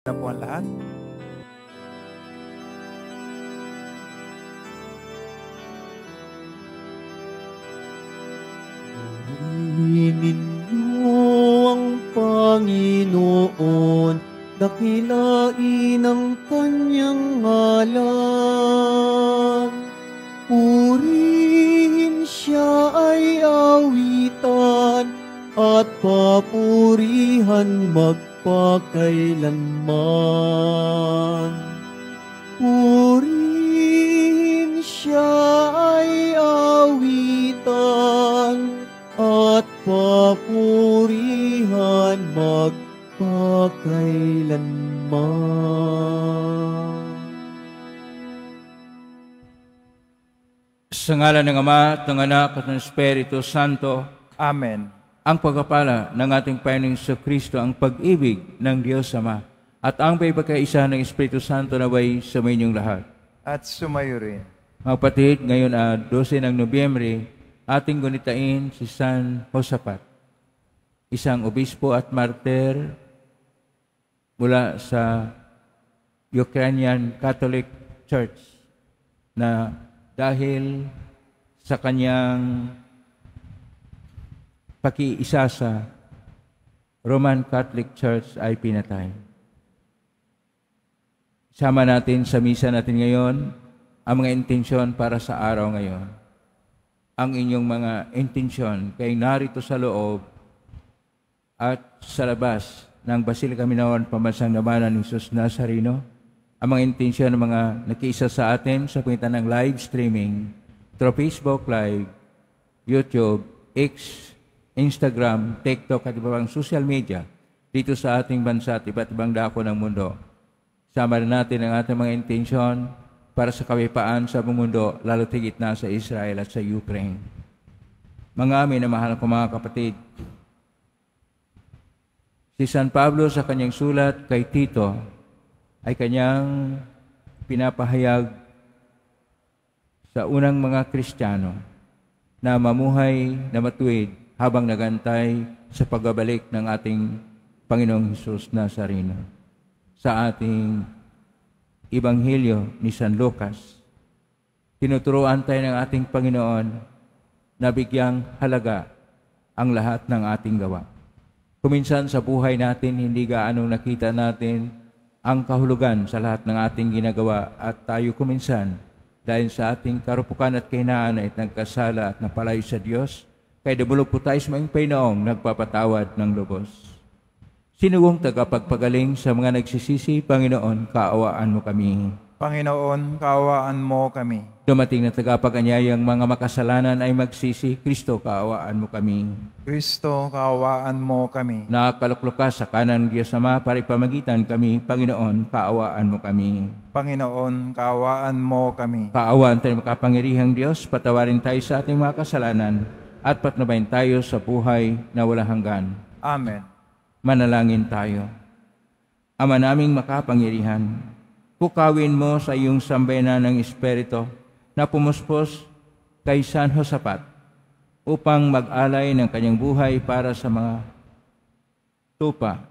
na po ang lahat. Hinimin niyo ang Panginoon, dakilain ang kanyang alam. Purihin siya ay awitan at papurihan mag pa kailanman. Purihin siya ay awitan at papurihan magpakailanman. Sa ngala ng Ama, ng Anak at ng Espiritu Santo. Amen ang pagpapala ng ating Panginoong sa Kristo, ang pag-ibig ng Diyos Ama, at ang pagkakaisa ng Espiritu Santo na way sa inyong lahat. At sumayo rin. Mga patid, ngayon uh, ah, 12 ng Nobyembre, ating gunitain si San Josapat, isang obispo at martyr mula sa Ukrainian Catholic Church na dahil sa kanyang pakiisa sa Roman Catholic Church ay pinatay. Sama natin sa misa natin ngayon ang mga intensyon para sa araw ngayon. Ang inyong mga intensyon kay narito sa loob at sa labas ng Basilica Minawan Pamansang Damanan ng Jesus Nazareno, ang mga intensyon ng mga nakiisa sa atin sa pamitan ng live streaming through Facebook Live, YouTube, X, Instagram, TikTok at iba pang social media dito sa ating bansa at iba't ibang dako ng mundo. Sama na natin ang ating mga intensyon para sa kawipaan sa buong mundo, lalo tigit na sa Israel at sa Ukraine. Mga amin na mahal ko mga kapatid, si San Pablo sa kanyang sulat kay Tito ay kanyang pinapahayag sa unang mga Kristiyano na mamuhay na matuwid habang nagantay sa pagbabalik ng ating Panginoong Hesus Nazareno. Sa ating Ibanghilyo ni San Lucas, tinuturuan tayo ng ating Panginoon na bigyang halaga ang lahat ng ating gawa. Kuminsan sa buhay natin, hindi gaano nakita natin ang kahulugan sa lahat ng ating ginagawa at tayo kuminsan dahil sa ating karupukan at kahinaan ay nagkasala at napalayo sa Diyos, kaya dumulog po tayo sa mga Panginoong nagpapatawad ng lubos. Sinuwong tagapagpagaling sa mga nagsisisi, Panginoon, kaawaan mo kami. Panginoon, kaawaan mo kami. Dumating na tagapaganyayang mga makasalanan ay magsisi, Kristo, kaawaan mo kami. Kristo, kaawaan mo kami. Nakakaluklok ka sa kanan ng Diyos Ama para ipamagitan kami, Panginoon, kaawaan mo kami. Panginoon, kaawaan mo kami. Kaawaan tayo makapangirihang Diyos, patawarin tayo sa ating mga kasalanan at patnubayan tayo sa buhay na walang hanggan. Amen. Manalangin tayo. Ama naming makapangyarihan, pukawin mo sa iyong sambayanan ng Espiritu na pumuspos kay San Josapat upang mag-alay ng kanyang buhay para sa mga tupa,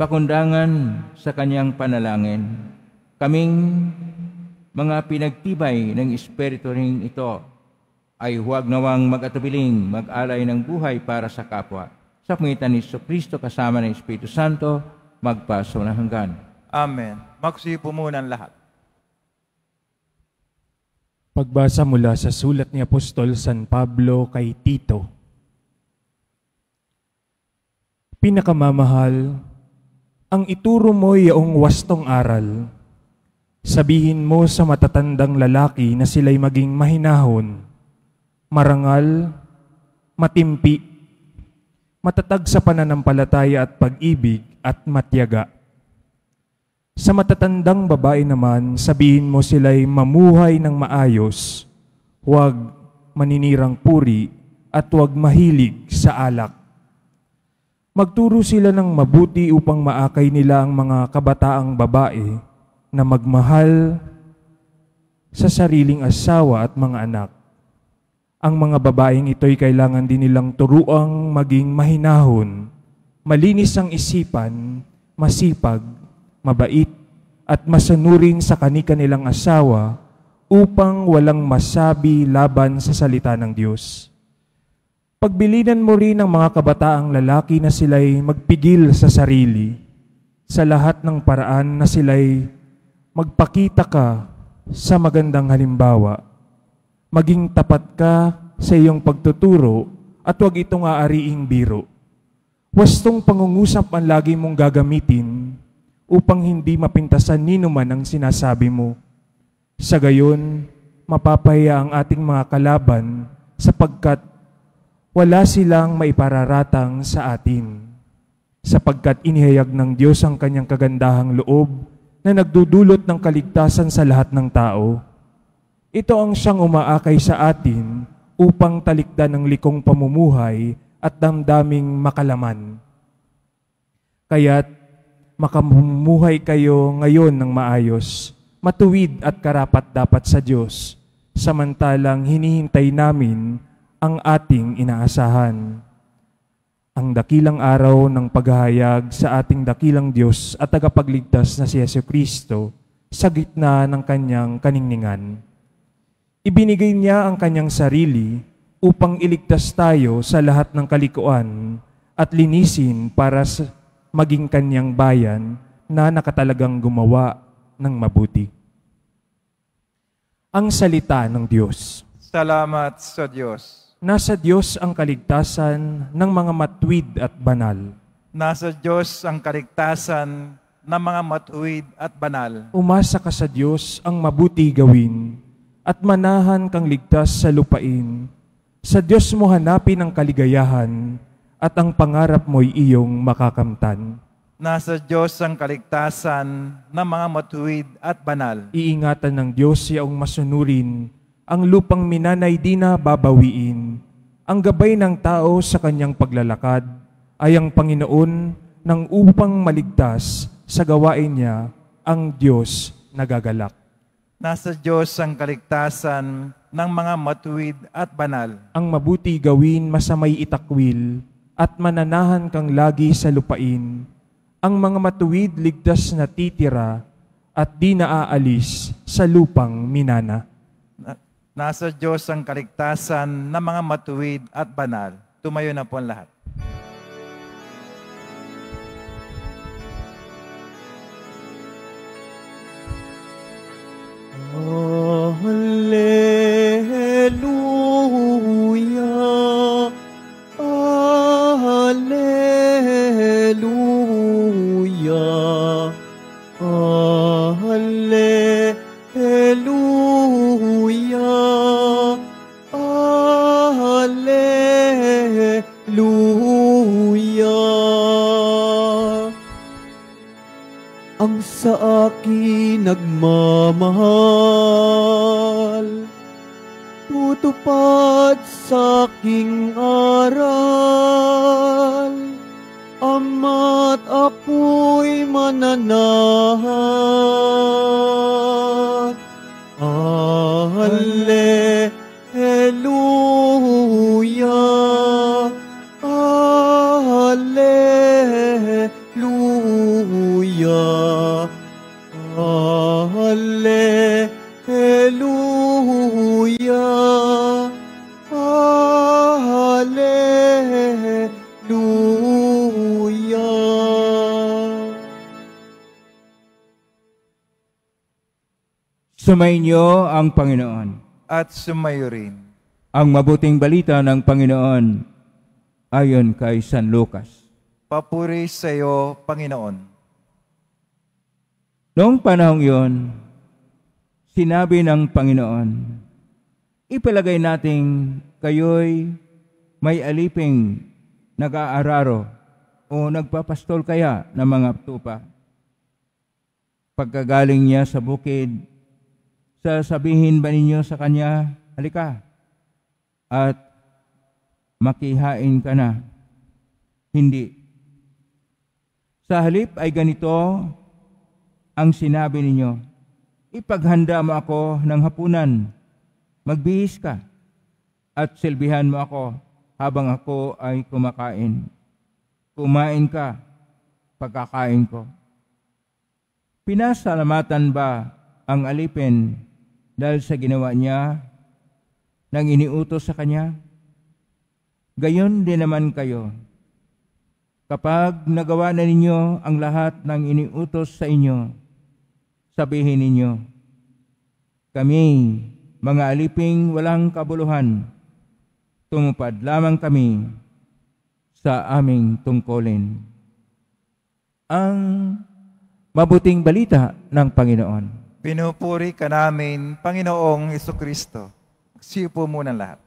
pakundangan sa kanyang panalangin. Kaming mga pinagtibay ng Espiritu ring ito ay huwag nawang magatubiling mag-alay ng buhay para sa kapwa. Sa pangitan ni Iso Kristo kasama ng Espiritu Santo, magpaso na hanggan. Amen. Magsipo muna ang lahat. Pagbasa mula sa sulat ni Apostol San Pablo kay Tito. Pinakamamahal, ang ituro mo yaong wastong aral. Sabihin mo sa matatandang lalaki na sila'y maging mahinahon marangal, matimpi, matatag sa pananampalataya at pag-ibig at matyaga. Sa matatandang babae naman, sabihin mo sila'y mamuhay ng maayos, huwag maninirang puri at huwag mahilig sa alak. Magturo sila ng mabuti upang maakay nila ang mga kabataang babae na magmahal sa sariling asawa at mga anak ang mga babaeng ito'y kailangan din nilang turuang maging mahinahon, malinis ang isipan, masipag, mabait, at masanurin sa kani-kanilang asawa upang walang masabi laban sa salita ng Diyos. Pagbilinan mo rin ang mga kabataang lalaki na sila'y magpigil sa sarili sa lahat ng paraan na sila'y magpakita ka sa magandang halimbawa maging tapat ka sa iyong pagtuturo at huwag itong aariing biro. Wastong pangungusap ang lagi mong gagamitin upang hindi mapintasan nino man ang sinasabi mo. Sa gayon, mapapahiya ang ating mga kalaban sapagkat wala silang maipararatang sa atin. Sapagkat inihayag ng Diyos ang kanyang kagandahang loob na nagdudulot ng kaligtasan sa lahat ng tao ito ang siyang umaakay sa atin upang talikdan ng likong pamumuhay at damdaming makalaman. Kaya't makamumuhay kayo ngayon ng maayos, matuwid at karapat dapat sa Diyos, samantalang hinihintay namin ang ating inaasahan. Ang dakilang araw ng paghahayag sa ating dakilang Diyos at tagapagligtas na si Yeso Kristo sa gitna ng kanyang kaningningan. Ibinigay niya ang kanyang sarili upang iligtas tayo sa lahat ng kalikuan at linisin para sa maging kanyang bayan na nakatalagang gumawa ng mabuti. Ang salita ng Diyos. Salamat sa Diyos. Nasa Diyos ang kaligtasan ng mga matuwid at banal. Nasa Diyos ang kaligtasan ng mga matuwid at banal. Umasa ka sa Diyos ang mabuti gawin at manahan kang ligtas sa lupain. Sa Diyos mo hanapin ang kaligayahan at ang pangarap mo'y iyong makakamtan. Nasa Diyos ang kaligtasan ng mga matuwid at banal. Iingatan ng Diyos iyong masunurin, ang lupang minanay di na babawiin. Ang gabay ng tao sa kanyang paglalakad ay ang Panginoon ng upang maligtas sa gawain niya ang Diyos nagagalak. Nasa Diyos ang kaligtasan ng mga matuwid at banal. Ang mabuti gawin masamay itakwil at mananahan kang lagi sa lupain. Ang mga matuwid ligtas na titira at di naaalis sa lupang minana. Nasa Diyos ang kaligtasan ng mga matuwid at banal. Tumayo na po ang lahat. Oh. Sumainyo ang Panginoon. At sumayo rin. Ang mabuting balita ng Panginoon ayon kay San Lucas. Papuri sa iyo, Panginoon. Noong panahong yon, sinabi ng Panginoon, ipalagay natin kayo'y may aliping nag-aararo o nagpapastol kaya ng mga tupa. Pagkagaling niya sa bukid, sasabihin ba ninyo sa kanya, halika, at makihain ka na? Hindi. Sa halip ay ganito ang sinabi ninyo, ipaghanda mo ako ng hapunan, magbihis ka, at silbihan mo ako habang ako ay kumakain. Kumain ka, pagkakain ko. Pinasalamatan ba ang alipin dahil sa ginawa niya nang iniutos sa kanya. Gayon din naman kayo. Kapag nagawa na ninyo ang lahat ng iniutos sa inyo, sabihin ninyo, Kami, mga aliping walang kabuluhan, tumupad lamang kami sa aming tungkulin. Ang mabuting balita ng Panginoon. Pinupuri ka namin, Panginoong Kristo. Siyo po muna lahat.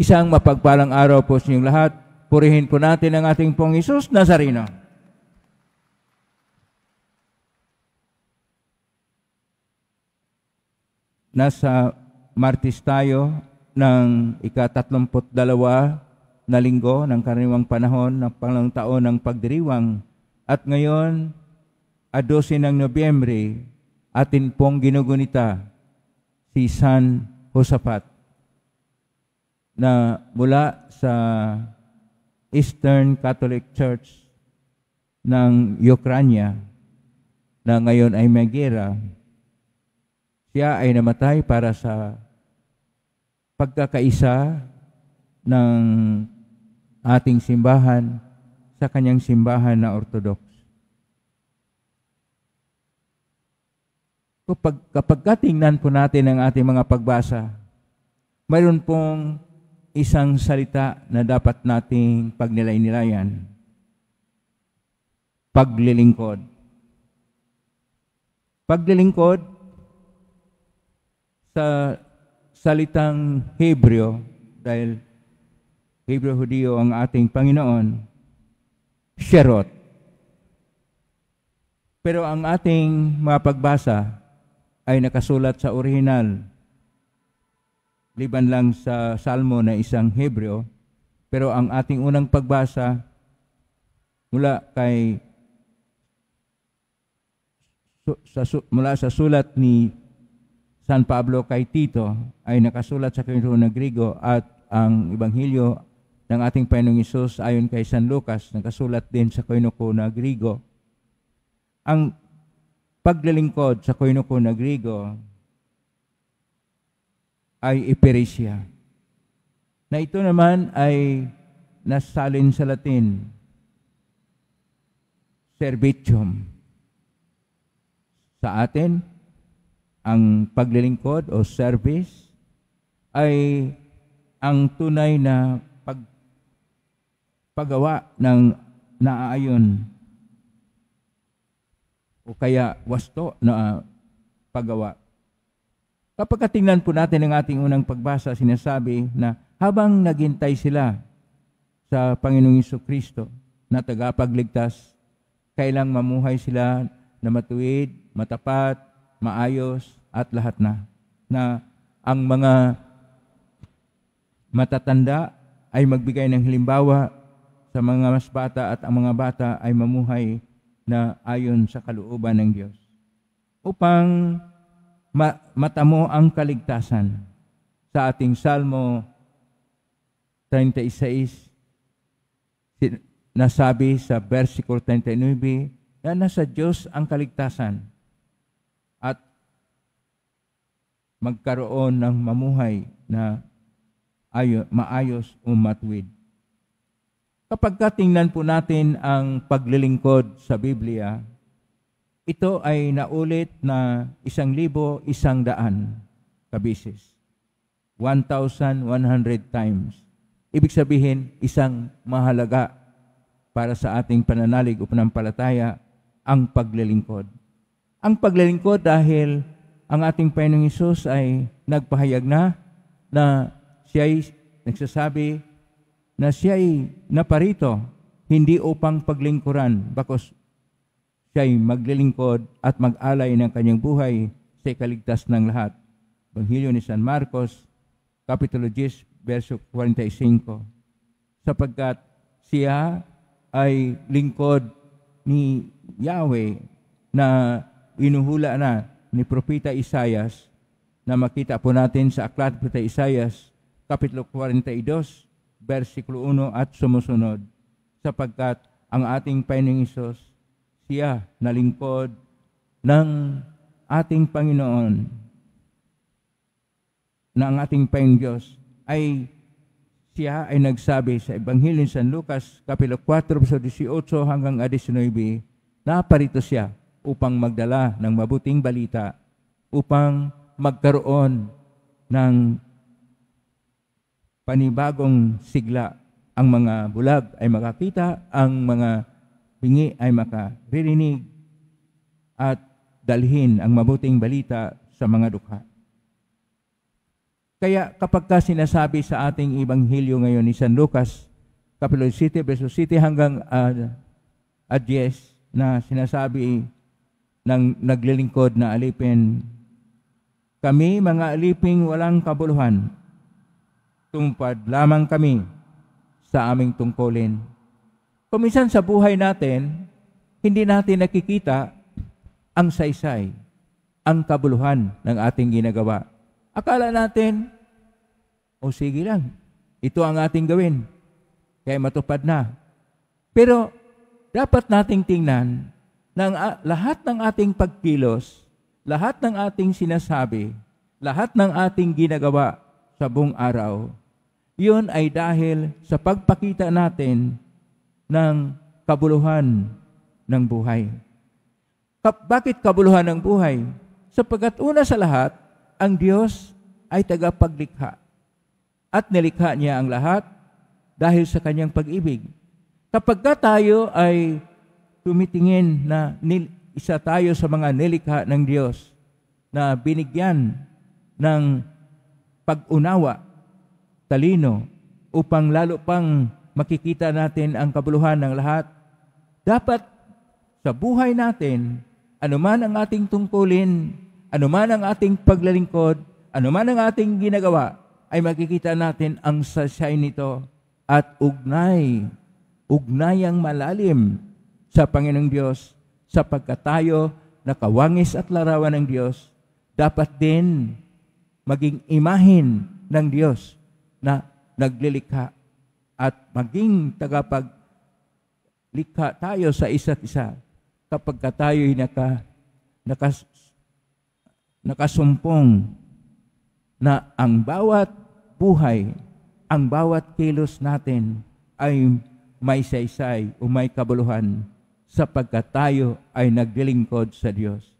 Isang mapagpalang araw po sa inyong lahat. Purihin po natin ang ating pong Isus Nazareno. Nasa Martis tayo ng ikatatlumpot dalawa na linggo ng karaniwang panahon ng pangalawang taon ng pagdiriwang. At ngayon, 12 ng Nobyembre, atin pong ginugunita si San Josapat na mula sa Eastern Catholic Church ng Ukraine na ngayon ay may gera, siya ay namatay para sa pagkakaisa ng ating simbahan sa kanyang simbahan na Orthodox. Kapag, kapag katingnan po natin ang ating mga pagbasa, mayroon pong isang salita na dapat nating pagnilay-nilayan. Paglilingkod. Paglilingkod sa salitang Hebreo, dahil Hebreo Hudiyo ang ating Panginoon, Sherot. Pero ang ating mga pagbasa, ay nakasulat sa orihinal liban lang sa Salmo na isang Hebreo pero ang ating unang pagbasa mula kay sa, mula sa sulat ni San Pablo kay Tito ay nakasulat sa Kinoon ng Grigo at ang Ibanghilyo ng ating Panginoong Isus ayon kay San Lucas nakasulat din sa Kinoon ng Grigo. Ang paglilingkod sa koinuko na Grigo ay iperisya. Na ito naman ay nasalin sa Latin, servitium. Sa atin, ang paglilingkod o service ay ang tunay na pag, paggawa ng naaayon o kaya wasto na ah, paggawa. Kapag katingnan po natin ang ating unang pagbasa, sinasabi na habang naghintay sila sa Panginoong Iso Kristo na tagapagligtas, kailang mamuhay sila na matuwid, matapat, maayos, at lahat na. Na ang mga matatanda ay magbigay ng halimbawa sa mga mas bata at ang mga bata ay mamuhay na ayon sa kalooban ng Diyos upang ma- matamo ang kaligtasan sa ating Salmo 36 nasabi sa versicle 39 na nasa Diyos ang kaligtasan at magkaroon ng mamuhay na ayo, maayos o matwid. Kapag katingnan po natin ang paglilingkod sa Biblia, ito ay naulit na isang libo isang daan kabisis. 1,100 times. Ibig sabihin, isang mahalaga para sa ating pananalig o panampalataya ang paglilingkod. Ang paglilingkod dahil ang ating Panginoong Isus ay nagpahayag na na siya ay nagsasabi na ay naparito, hindi upang paglingkuran, bakos siya'y maglilingkod at mag-alay ng kanyang buhay sa ikaligtas ng lahat. Banghilyo ni San Marcos, Kapitulo 10, verso 45. Sapagkat siya ay lingkod ni Yahweh na inuhula na ni Propeta Isayas na makita po natin sa Aklat Propeta Isayas, Kapitulo 42, versikulo 1 at sumusunod. Sapagkat ang ating Panginoong Isos, siya na lingkod ng ating Panginoon, na ang ating Panginoon Diyos ay siya ay nagsabi sa Ebanghelyo San Lucas, Kapilo 4, verso 18 hanggang 19, naparito siya upang magdala ng mabuting balita, upang magkaroon ng panibagong sigla. Ang mga bulag ay makakita, ang mga pingi ay makaririnig at dalhin ang mabuting balita sa mga dukha. Kaya kapag ka sinasabi sa ating ibanghilyo ngayon ni San Lucas, Kapilo City, Beso City hanggang uh, ah, Adyes na sinasabi ng naglilingkod na alipin, Kami mga aliping walang kabuluhan, Tumpad lamang kami sa aming tungkulin. Kuminsan sa buhay natin, hindi natin nakikita ang saysay, ang kabuluhan ng ating ginagawa. Akala natin, o oh, sige lang, ito ang ating gawin, kaya matupad na. Pero dapat nating tingnan ng lahat ng ating pagkilos, lahat ng ating sinasabi, lahat ng ating ginagawa sa buong araw, iyon ay dahil sa pagpakita natin ng kabuluhan ng buhay. Kap- bakit kabuluhan ng buhay? Sapagat una sa lahat, ang Diyos ay tagapaglikha. At nilikha niya ang lahat dahil sa kanyang pag-ibig. Kapag ka tayo ay tumitingin na nil- isa tayo sa mga nilikha ng Diyos na binigyan ng pag-unawa talino upang lalo pang makikita natin ang kabuluhan ng lahat. Dapat sa buhay natin, anuman ang ating tungkulin, anuman ang ating paglalingkod, anuman ang ating ginagawa, ay makikita natin ang sasay nito at ugnay, ugnayang malalim sa Panginoong Diyos sapagkat tayo nakawangis at larawan ng Diyos, dapat din maging imahin ng Diyos na naglilikha at maging tagapaglikha tayo sa isa't isa kapag ka tayo'y naka, nakas, nakasumpong na ang bawat buhay, ang bawat kilos natin ay may saysay o may kabuluhan sapagkat tayo ay naglilingkod sa Diyos.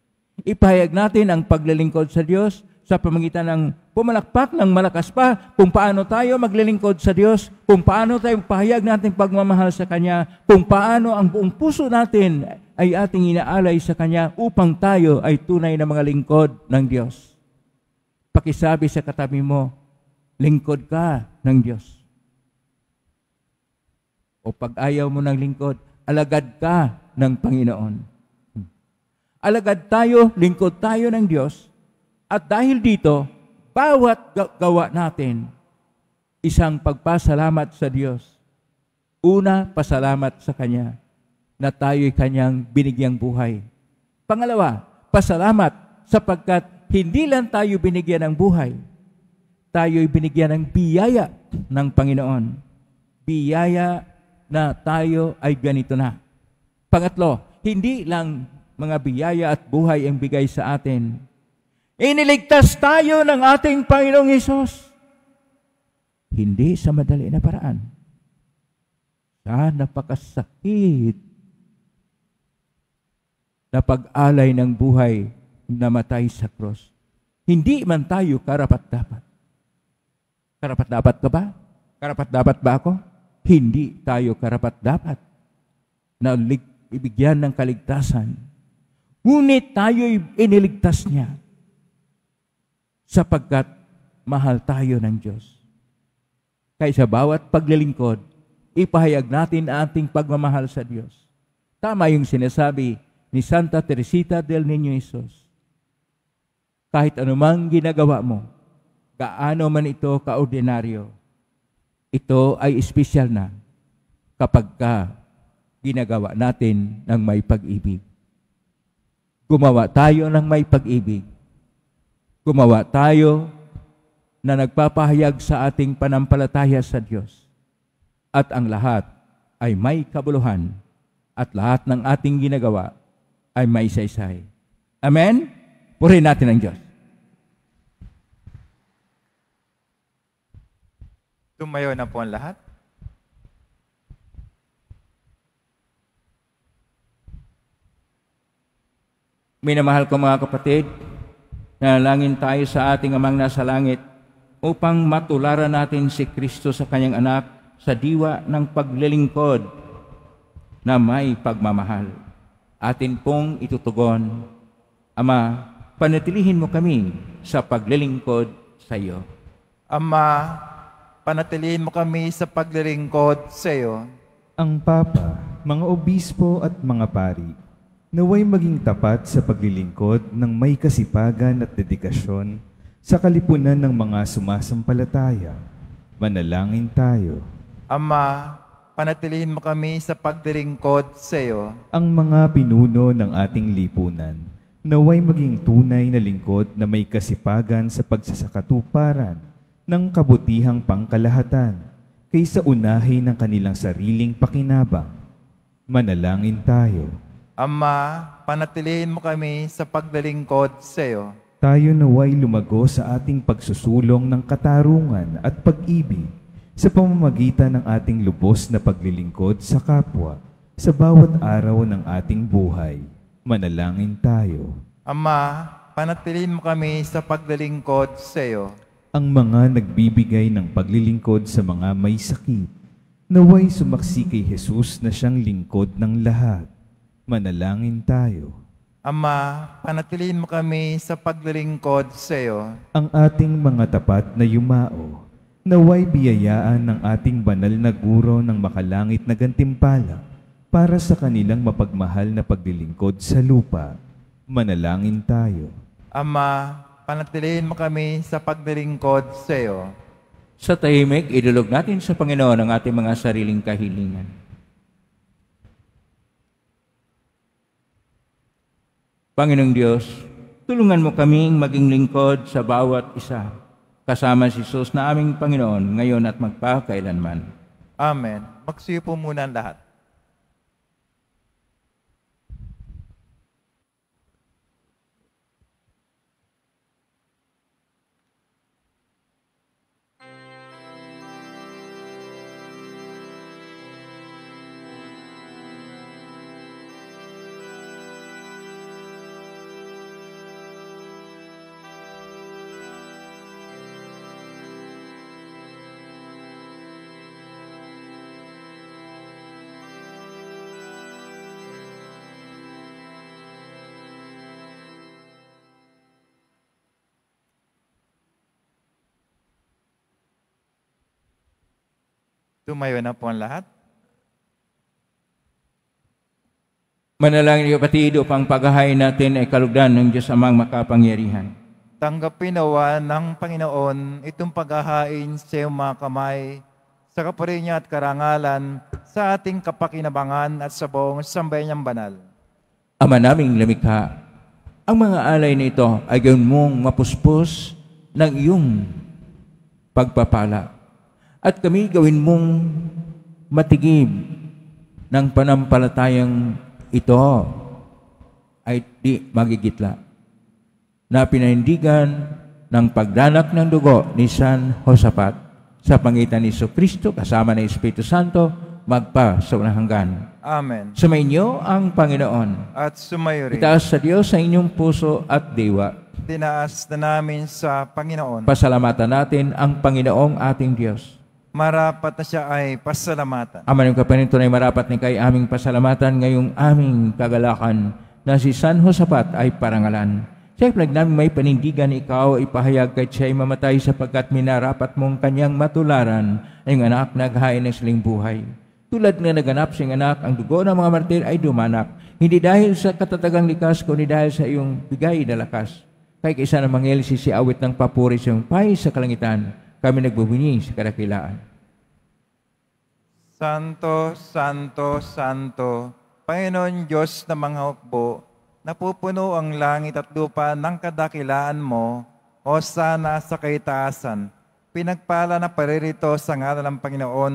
Ipahayag natin ang paglilingkod sa Diyos sa pamagitan ng pumalakpak ng malakas pa kung paano tayo maglilingkod sa Diyos, kung paano tayo pahayag natin pagmamahal sa Kanya, kung paano ang buong puso natin ay ating inaalay sa Kanya upang tayo ay tunay na mga lingkod ng Diyos. Pakisabi sa katabi mo, lingkod ka ng Diyos. O pag ayaw mo ng lingkod, alagad ka ng Panginoon. Hmm. Alagad tayo, lingkod tayo ng Diyos at dahil dito, bawat gawa natin, isang pagpasalamat sa Diyos. Una, pasalamat sa Kanya na tayo'y Kanyang binigyang buhay. Pangalawa, pasalamat sapagkat hindi lang tayo binigyan ng buhay, tayo'y binigyan ng biyaya ng Panginoon. Biyaya na tayo ay ganito na. Pangatlo, hindi lang mga biyaya at buhay ang bigay sa atin, Iniligtas tayo ng ating Panginoong Isus. Hindi sa madali na paraan. Sa napakasakit na pag-alay ng buhay na matay sa cross. Hindi man tayo karapat-dapat. Karapat-dapat ka ba? Karapat-dapat ba ako? Hindi tayo karapat-dapat na ibigyan ng kaligtasan. Ngunit tayo'y iniligtas niya sapagkat mahal tayo ng Diyos. Kaya sa bawat paglilingkod, ipahayag natin ang ating pagmamahal sa Diyos. Tama yung sinasabi ni Santa Teresita del Niño Jesus. Kahit anumang ginagawa mo, gaano man ito kaordinaryo, ito ay espesyal na kapag ka ginagawa natin ng may pag-ibig. Gumawa tayo ng may pag-ibig gumawa tayo na nagpapahayag sa ating panampalataya sa Diyos. At ang lahat ay may kabuluhan at lahat ng ating ginagawa ay may saysay. Amen? Purihin natin ang Diyos. Tumayo na po ang lahat. Minamahal ko mga kapatid, Nalangin tayo sa ating amang nasa langit upang matularan natin si Kristo sa kanyang anak sa diwa ng paglilingkod na may pagmamahal. Atin pong itutugon, Ama, panatilihin mo kami sa paglilingkod sa iyo. Ama, panatilihin mo kami sa paglilingkod sa iyo. Ang Papa, mga obispo at mga pari, Naway maging tapat sa paglilingkod ng may kasipagan at dedikasyon sa kalipunan ng mga sumasampalataya. Manalangin tayo. Ama, panatilihin mo kami sa pagdiringkod sa iyo. Ang mga pinuno ng ating lipunan, naway maging tunay na lingkod na may kasipagan sa pagsasakatuparan ng kabutihang pangkalahatan kaysa unahin ng kanilang sariling pakinabang. Manalangin tayo. Ama, panatilihin mo kami sa paglilingkod sa iyo. Tayo naway lumago sa ating pagsusulong ng katarungan at pag-ibig sa pamamagitan ng ating lubos na paglilingkod sa kapwa sa bawat araw ng ating buhay. Manalangin tayo. Ama, panatilihin mo kami sa paglilingkod sa iyo. Ang mga nagbibigay ng paglilingkod sa mga may sakit, naway sumaksi kay Jesus na siyang lingkod ng lahat Manalangin tayo. Ama, panatilihin mo kami sa paglilingkod sa iyo. Ang ating mga tapat na yumao, naway biyayaan ng ating banal na guro ng makalangit na gantimpala para sa kanilang mapagmahal na paglilingkod sa lupa. Manalangin tayo. Ama, panatilihin mo kami sa paglilingkod sa iyo. Sa tahimik, idulog natin sa Panginoon ang ating mga sariling kahilingan. Panginoong Diyos, tulungan mo kaming maging lingkod sa bawat isa, kasama si Jesus na aming Panginoon ngayon at magpakailanman. Amen. Magsiyo po muna ang lahat. Tumayo na po ang lahat. Manalangin kapatido pang paghahay natin ay kalugdan ng Diyos amang makapangyarihan. Tanggapin nawa ng Panginoon itong paghahain sa iyong mga kamay, sa kapuri at karangalan, sa ating kapakinabangan at sa buong sambay niyang banal. Ama naming lamikha, ang mga alay na ito ay gawin mong mapuspos ng iyong pagpapala at kami gawin mong matigib ng panampalatayang ito ay di magigitla na pinahindigan ng pagdanak ng dugo ni San Josapat sa pangitan ni Iso Kristo kasama ng Espiritu Santo magpa sa unang hanggan. Amen. Sumainyo ang Panginoon. At sumayo rin. Itaas sa Diyos sa inyong puso at diwa. Tinaas na namin sa Panginoon. Pasalamatan natin ang Panginoong ating Diyos marapat na siya ay pasalamatan. Ama ng kapanintunay, marapat ni kay aming pasalamatan ngayong aming kagalakan na si San Josapat ay parangalan. Siya ay namin may panindigan ikaw ipahayag kahit siya ay mamatay sapagkat minarapat mong kanyang matularan ang anak naghain ng siling buhay. Tulad na naganap siyang anak, ang dugo ng mga martir ay dumanak, hindi dahil sa katatagang likas, kundi dahil sa iyong bigay na lakas. Kaya kaisa ng mangyel si si awit ng papuri siyang pay sa kalangitan kami nagbubunyi sa kadakilaan. Santo, Santo, Santo, Panginoon Diyos na mga hukbo, napupuno ang langit at lupa ng kadakilaan mo, o sana sa kaitaasan. Pinagpala na paririto sa ngalan ng Panginoon,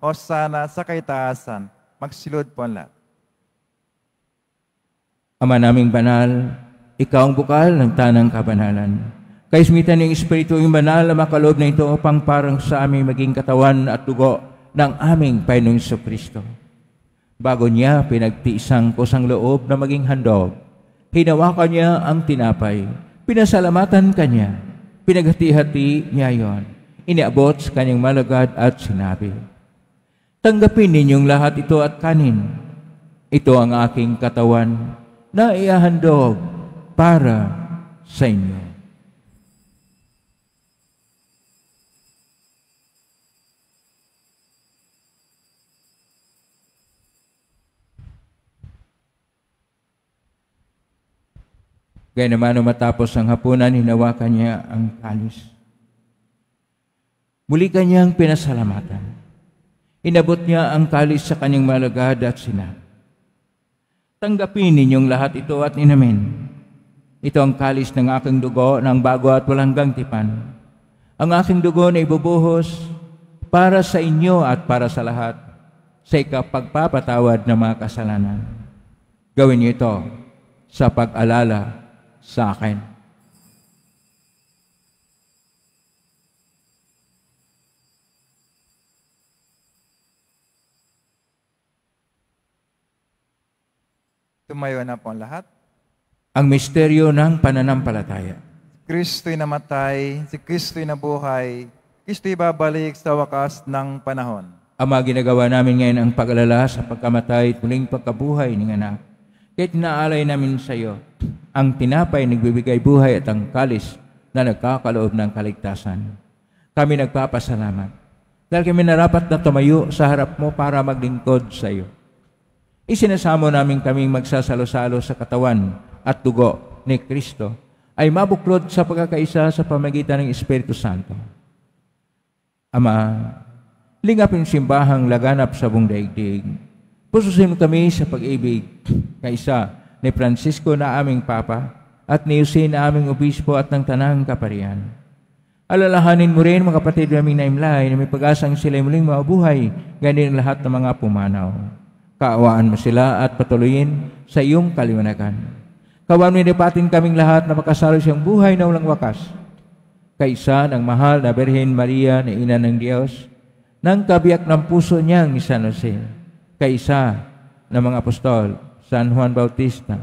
o sana sa kaitaasan. Magsilod po ang lahat. Ama naming banal, ikaw ang bukal ng tanang kabanalan Kaismitan ng Espiritu yung banal na makaloob na ito upang parang sa aming maging katawan at dugo ng aming Panginoong sa Kristo. Bago niya pinagtiisang kusang loob na maging handog, hinawakan niya ang tinapay, pinasalamatan kanya, pinaghati-hati niya yon, iniabot sa kanyang malagad at sinabi, Tanggapin ninyong lahat ito at kanin. Ito ang aking katawan na iahandog para sa inyo. Gaya naman matapos ang hapunan, hinawakan niya ang kalis. Muli kanyang pinasalamatan. Inabot niya ang kalis sa kanyang malagad at sinabi, Tanggapin ninyong lahat ito at inamin. Ito ang kalis ng aking dugo ng bago at walang gangtipan. Ang aking dugo na ibubuhos para sa inyo at para sa lahat sa ikapagpapatawad ng mga kasalanan. Gawin niyo ito sa pag-alala sa akin. Tumayo na po ang lahat. Ang misteryo ng pananampalataya. Kristo'y namatay, si Kristo'y nabuhay, Kristo'y babalik sa wakas ng panahon. Ama, ginagawa namin ngayon ang pag sa pagkamatay, at tuling pagkabuhay ng anak kahit naalay namin sa iyo, ang tinapay nagbibigay buhay at ang kalis na nagkakaloob ng kaligtasan. Kami nagpapasalamat dahil kami narapat na tumayo sa harap mo para maglingkod sa iyo. Isinasamo namin kaming magsasalo-salo sa katawan at dugo ni Kristo ay mabuklod sa pagkakaisa sa pamagitan ng Espiritu Santo. Ama, lingapin simbahang laganap sa buong daigdig Pususunod kami sa pag-ibig kaisa ni Francisco na aming Papa at ni Jose na aming Obispo at ng Tanang Kaparian. Alalahanin mo rin mga kapatid naming na imlay na may pag-asang sila muling mabuhay ganin lahat ng mga pumanaw. Kaawaan mo sila at patuloyin sa iyong kaliwanagan. Kawan mo patin kaming lahat na makasalo siyang buhay na walang wakas. Kaisa ng mahal na Berhen Maria na ina ng Diyos, nang kabiyak ng puso niyang San Jose kaisa ng mga apostol, San Juan Bautista,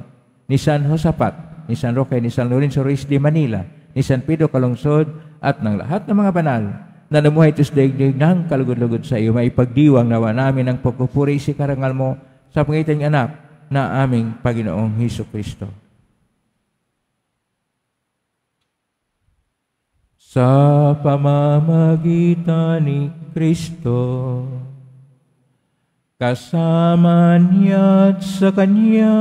ni San Josapat, ni San Roque, ni San Lorenzo Ruiz de Manila, ni San Pedro Calungsod, at ng lahat ng mga banal na namuhay ito sa ng kalugod-lugod sa iyo, may pagdiwang nawa namin ang pagkupuri si karangal mo sa pangitan ng anak na aming Paginoong Heso Kristo. Sa pamamagitan ni Kristo, kasama niya't sa Kanya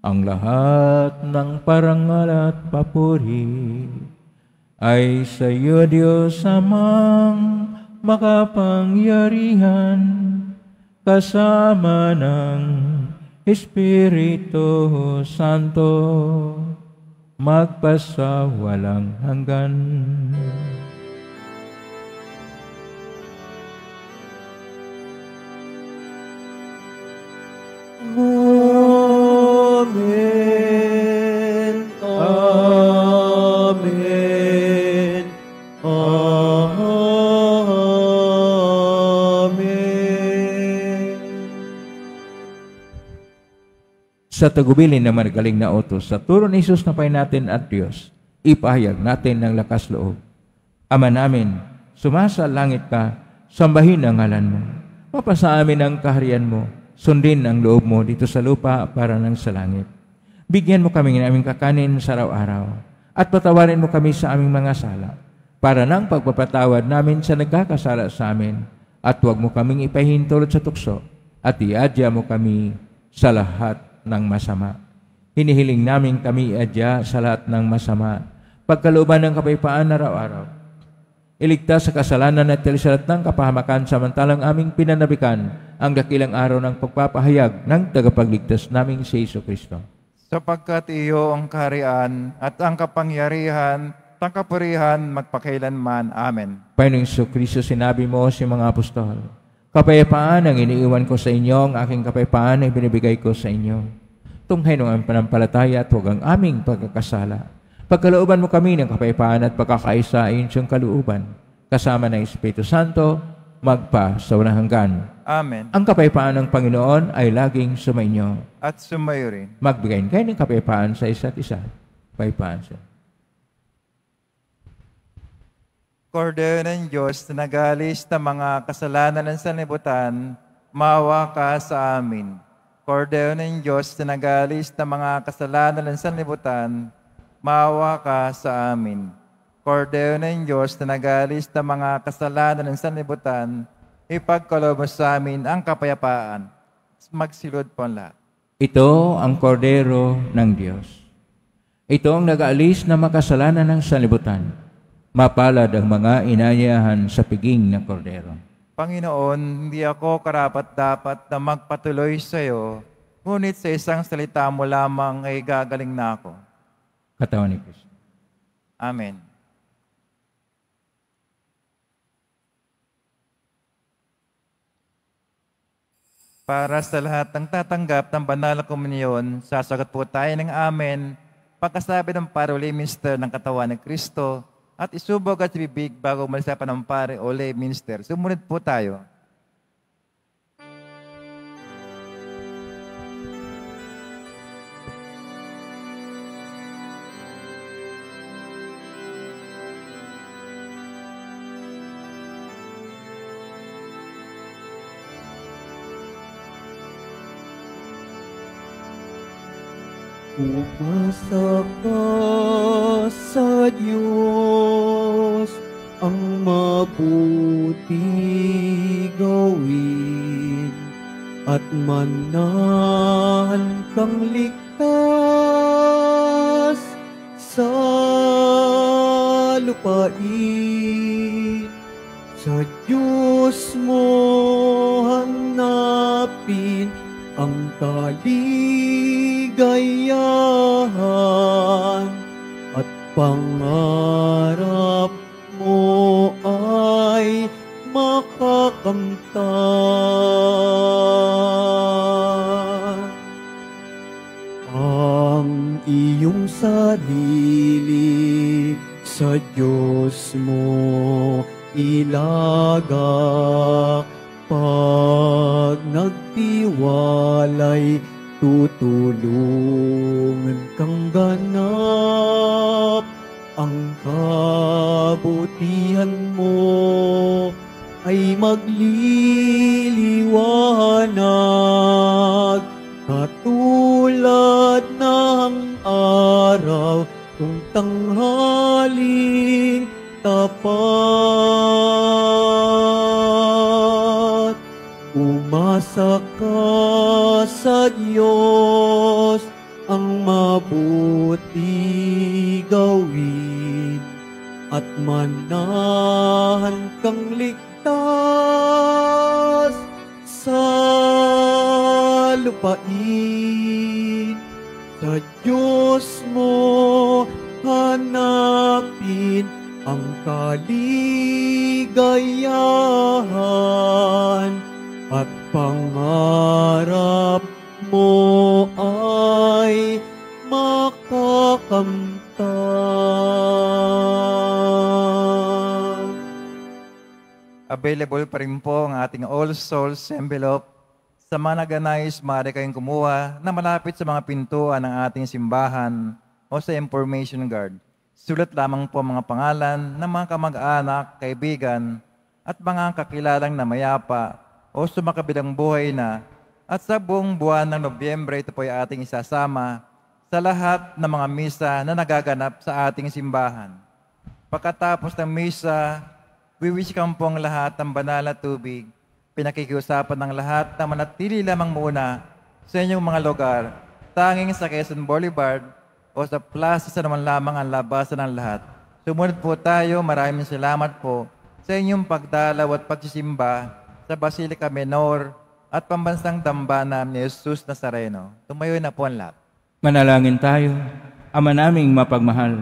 ang lahat ng parangal at papuri ay sa iyo, Diyos amang makapangyarihan kasama ng Espiritu Santo magpasawalang hanggan. Amen. sa tagubilin na magaling na utos. Sa turo ni Isus na pay natin at Diyos, ipahayag natin ng lakas loob. Ama namin, sumasa langit ka, sambahin ang ngalan mo. Mapasa amin ang kaharian mo sundin ang loob mo dito sa lupa para ng sa langit. Bigyan mo kami ng aming kakanin sa araw-araw at patawarin mo kami sa aming mga sala para nang pagpapatawad namin sa nagkakasala sa amin at huwag mo kaming ipahintulot sa tukso at iadya mo kami sa lahat ng masama. Hinihiling namin kami iadya sa lahat ng masama. pagkaluban ng kapayapaan araw-araw, Iligtas sa kasalanan at talisalat ng kapahamakan samantalang aming pinanabikan ang dakilang araw ng pagpapahayag ng tagapagligtas naming si Iso Kristo. Sapagkat iyo ang kaharian at ang kapangyarihan tangkapurihan magpakailanman. Amen. Panginoong Iso Kristo, sinabi mo sa si mga apostol, Kapayapaan ang iniiwan ko sa inyo, ang aking kapayapaan ay binibigay ko sa inyo. Tunghay nung ang panampalataya at huwag ang aming pagkakasala Pagkalooban mo kami ng kapayapaan at pagkakaisa ay inyong kalooban, kasama ng Espiritu Santo, magpa sa walang hanggan. Amen. Ang kapayapaan ng Panginoon ay laging sumainyo. At sumayo rin. Magbigayin kayo ng kapayapaan sa isa't isa. Kapayapaan sa Kordero ng Diyos na nagalis ng mga kasalanan ng sanlibutan, mawa ka sa amin. Kordero ng Diyos na nagalis ng mga kasalanan ng sanlibutan, maawa ka sa amin. Kordeo ng Diyos na nagalis ng mga kasalanan ng sanlibutan, ipagkalobo sa amin ang kapayapaan. Magsilod po ang lahat. Ito ang kordero ng Diyos. Ito ang nagaalis ng na makasalanan ng sanlibutan. Mapalad ang mga inayahan sa piging ng kordero. Panginoon, hindi ako karapat-dapat na magpatuloy sa iyo, ngunit sa isang salita mo lamang ay gagaling na ako katawan ni Kristo. Amen. Para sa lahat ng tatanggap ng banal na komunyon, sasagot po tayo ng amen, pagkasabi ng parole minister ng katawan ni Kristo, at isubog at bibig bago malisa pa ng pare o lay minister. Sumunod po tayo. Pumasa ka sa Diyos ang mabuti gawin at manahan kang ligtas sa lupain. kabutihan mo ay magliliwanag katulad ng araw kung tanghaling tapat umasa ka sa Diyos ang mabuti at manahan kang ligtas sa lupain. Sa Diyos mo hanapin ang kaligayahan. available pa rin po ang ating All Souls envelope. Sa mga nag-organize, maaari kayong kumuha na malapit sa mga pintuan ng ating simbahan o sa information guard. Sulat lamang po mga pangalan ng mga kamag-anak, kaibigan, at mga kakilalang na mayapa o sumakabilang buhay na at sa buong buwan ng Nobyembre, ito po ay ating isasama sa lahat ng mga misa na nagaganap sa ating simbahan. Pagkatapos ng misa, Wiwishkan po ang lahat ng banal na tubig. Pinakikiusapan ng lahat na manatili lamang muna sa inyong mga lugar, tanging sa Quezon Boulevard o sa plaza sa naman lamang ang labasan ng lahat. Sumunod po tayo. Maraming salamat po sa inyong pagdalaw at pagsisimba sa Basilica Menor at pambansang dambana ni Jesus Nazareno. Tumayo na po ang lahat. Manalangin tayo, Ama naming mapagmahal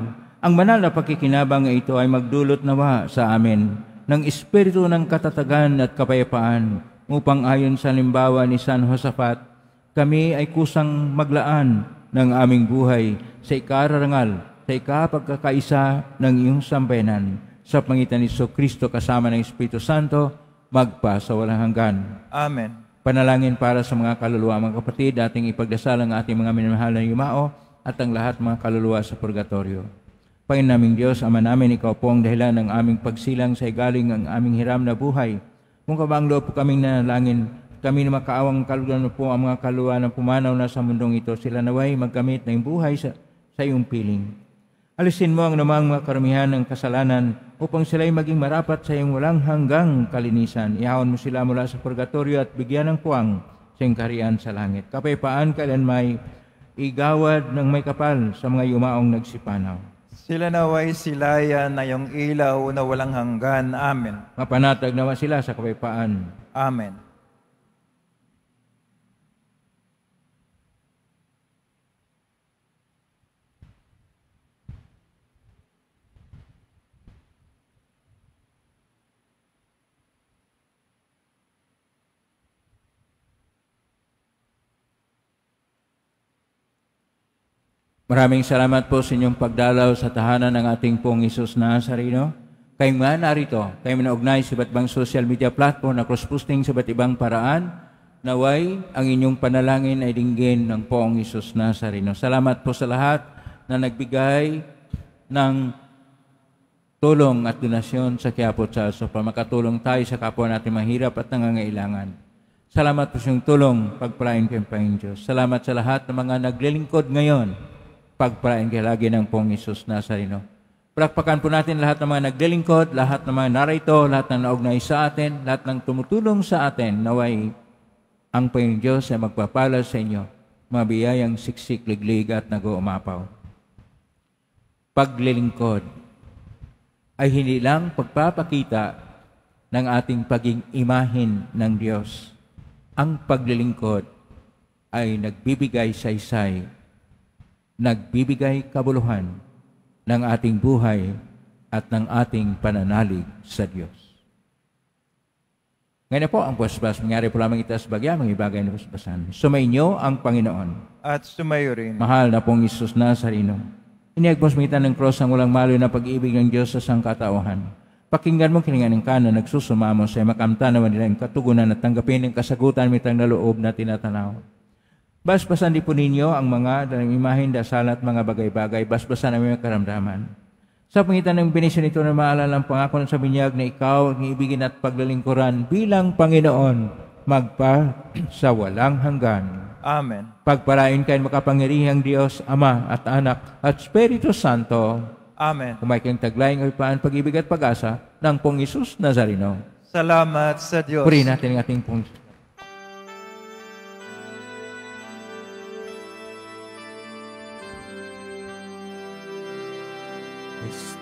ang banal na pagkikinabang ito ay magdulot nawa sa amin ng espiritu ng katatagan at kapayapaan upang ayon sa limbawa ni San Josafat, kami ay kusang maglaan ng aming buhay sa ikararangal, sa ikapagkakaisa ng iyong sambayanan sa pangitan ni So Kristo kasama ng Espiritu Santo, magpa sa walang hanggan. Amen. Panalangin para sa mga kaluluwa, mga kapatid, dating ipagdasal ang ating mga minamahal na yumao at ang lahat mga kaluluwa sa purgatorio. Panginoon naming Diyos, Ama namin, Ikaw po ang dahilan ng aming pagsilang sa igaling ang aming hiram na buhay. Mung kabang loob po kaming nanalangin, kami na makaawang kalugan po ang mga kaluwa na pumanaw na sa mundong ito. Sila naway magkamit ng buhay sa, sa iyong piling. Alisin mo ang namang mga karamihan ng kasalanan upang sila'y maging marapat sa iyong walang hanggang kalinisan. Ihawon mo sila mula sa purgatorio at bigyan ng puwang sa karian sa langit. Kapayapaan kailan may igawad ng may kapal sa mga yumaong nagsipanaw. Sila naway silaya na yung ilaw na walang hanggan. Amen. Mapanatag naman sila sa kapayapaan. Amen. Maraming salamat po sa inyong pagdalaw sa tahanan ng ating pong Isus na Nazareno. Kayo nga narito, kayo naugnay sa iba't ibang social media platform na cross-posting sa iba't ibang paraan, naway ang inyong panalangin ay dinggin ng pong Isus na Nazareno. Salamat po sa lahat na nagbigay ng tulong at donasyon sa Quiapo Charles para makatulong tayo sa kapwa natin mahirap at nangangailangan. Salamat po sa inyong tulong, pagpalain ko yung Panginoon Diyos. Salamat sa lahat ng mga naglilingkod ngayon pagpalain kay lagi ng pong Isus Nazareno. Palakpakan po natin lahat ng mga naglilingkod, lahat ng mga narito, lahat ng naugnay sa atin, lahat ng tumutulong sa atin, naway ang Panginoon Diyos ay magpapala sa inyo, mga biyayang siksik, liglig at nag-uumapaw. Paglilingkod ay hindi lang pagpapakita ng ating paging imahin ng Diyos. Ang paglilingkod ay nagbibigay saysay nagbibigay kabuluhan ng ating buhay at ng ating pananalig sa Diyos. Ngayon po ang paspas, mangyari po lamang itas bagya, mga ibagay na paspasan. Sumainyo ang Panginoon. At sumayo rin. Mahal na pong Isus Nazarino. Iniagpos mitan ng cross ang walang maloy na pag-ibig ng Diyos sa sangkatauhan. Pakinggan mo kininganing ng na nagsusumamo sa makamta naman nila ang katugunan at tanggapin ang kasagutan mitang na loob na tinatanaw. Basbasan din po ninyo ang mga dalang imahin, dasal at mga bagay-bagay. Basbasan namin ang karamdaman. Sa pangitan ng binisyon nito na maalala ang pangako ng sabinyag na ikaw ang iibigin at paglalingkuran bilang Panginoon magpa sa walang hanggan. Amen. Pagparain kayo makapangirihang Diyos, Ama at Anak at Espiritu Santo. Amen. Kumain kayong taglayang paan pag-ibig at pag-asa ng pong Isus Nazareno. Salamat sa Diyos. Purihin natin ang ating pong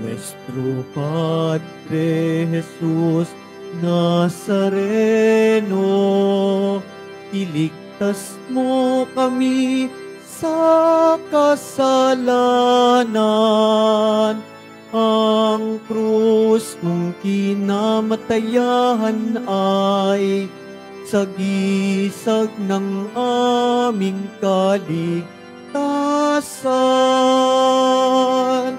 Nuestro Padre Jesús Nazareno, iligtas mo kami sa kasalanan. Ang krus mong kinamatayahan ay sagisag ng aming kaligtasan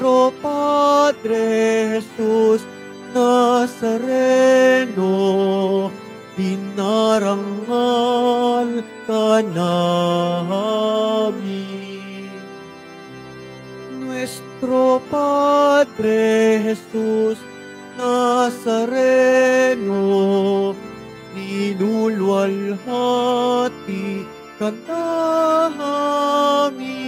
nuestro Padre Jesús Nazareno, pinarangal ka namin. Nuestro Padre Jesús Nazareno, dinulwalhati hati namin.